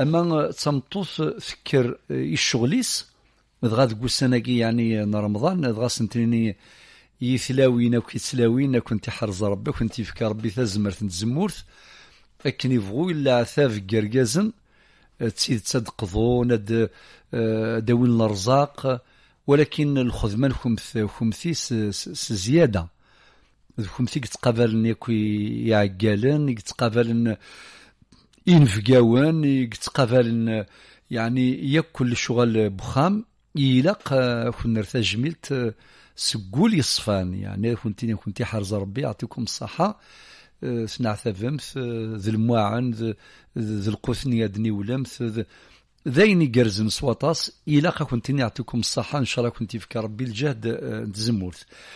اما تسمطوط فكر يشغليس دغا ديك يعني رمضان دغا سنتيني يثلاوينا وكيتلاوينا كنت حرز ربي كنت يفكر ربي تزمرت تزمورت اكن يبغوا الا عثاف كركازن تسيد تسد قضون اد داوين الرزاق ولكن الخدمه الخمث خمثي زياده الخمثي كي يعقالن يتقابلن ينفقاون يتقابلن يعني ياكل الشغل بخام يلاق كنا جميلت سقول يصفان يعني كنتي كنتي حرز ربي يعطيكم الصحة سنعتفمت ذي المواعن ذي القثنية دني ولمت ذاين يقرزن سواطاس إلا كنتي يعطيكم الصحة إن شاء الله كنتي فيك ربي الجهد تزمورت آه،